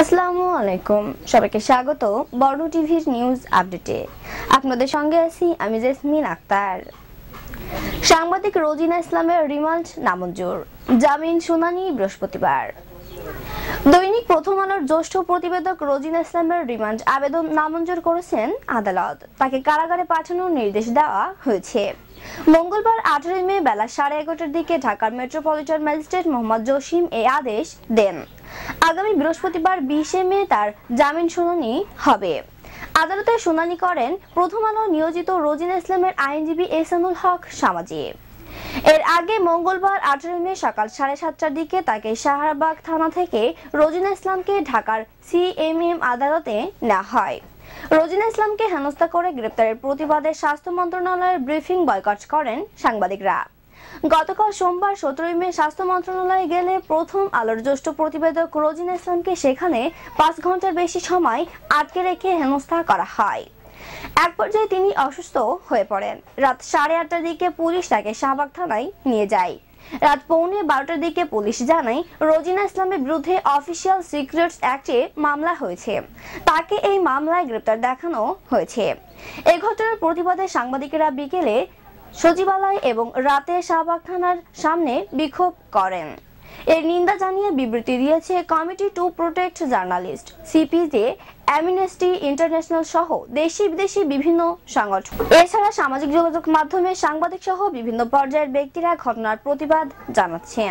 আসসালামু আলাইকুম সবাইকে স্বাগত বর্ণ টিভির নিউজ আপডেটে আপনাদের সঙ্গে আছি আমি জেসমিন আক্তার সাংবাদিক রোজিনা ইসলামের রিমান্ড নামঞ্জুর জামিন শুনানি বৃহস্পতিবার দৈনিক প্রথম আলোর জ্যেষ্ঠ প্রতিবেদক রোজিনা ইসলামের রিমান্ড আবেদন নামঞ্জুর করেছেন আদালত তাকে কারাগারে পাঠানোর নির্দেশ দেওয়া হয়েছে মঙ্গলবার আঠারোই মে বেলা সাড়ে এগারোটার দিকে ঢাকার মেট্রোপলিটন ম্যাজিস্ট্রেট মোহাম্মদ জসিম এই আদেশ দেন আগামী বৃহস্পতিবার বিশে মে তার জামিন শুনানি হবে আদালতে শুনানি করেন প্রথম আলো নিয়োজিত রোজিন ইসলামের আইনজীবী এসানুল হক সামাজি এর আগে মঙ্গলবার আঠারোই মে সকাল সাড়ে সাতটার দিকে তাকে সাহারবাগ থানা থেকে রোজিনা ইসলামকে ঢাকার সিএমএম আদালতে নেওয়া হয় রোজিনা ইসলামকে হেনস্থা করে গ্রেপ্তারের প্রতিবাদে স্বাস্থ্য মন্ত্রণালয়ের ব্রিফিং বয়কট করেন সাংবাদিকরা গতকাল সোমবার সতেরোই মে স্বাস্থ্য মন্ত্রণালয়ে গেলে প্রথম আলোর জ্যেষ্ঠ প্রতিবেদক রোজিন ইসলামকে সেখানে পাঁচ ঘন্টার বেশি সময় আটকে রেখে হেনস্থা করা হয় এক পর্যায়ে তিনি অসুস্থ হয়ে পড়েন রাত সাড়ে আটটার দিকে পুলিশ তাকে শাহবাগ থানায় নিয়ে যায় রাত পৌনে বারোটার দিকে পুলিশ জানায় রোজিনা ইসলামের বিরুদ্ধে অফিসিয়াল সিক্রেটস অ্যাক্টে মামলা হয়েছে তাকে এই মামলায় গ্রেপ্তার দেখানো হয়েছে এ ঘটনার প্রতিবাদে সাংবাদিকেরা বিকেলে সচিবালয় এবং রাতে শাহবাগ থানার সামনে বিক্ষোভ করেন এর নিন্দা জানিয়ে বিবৃতি দিয়েছে committee to protect journalist CPJ Amnesty International সহ দেশি বিদেশি বিভিন্ন সংগঠন এছাড়া সামাজিক যোগাযোগ মাধ্যমে সাংবাদিক সহ বিভিন্ন পর্যায়ের ব্যক্তিরা ঘটনার প্রতিবাদ জানাচ্ছেন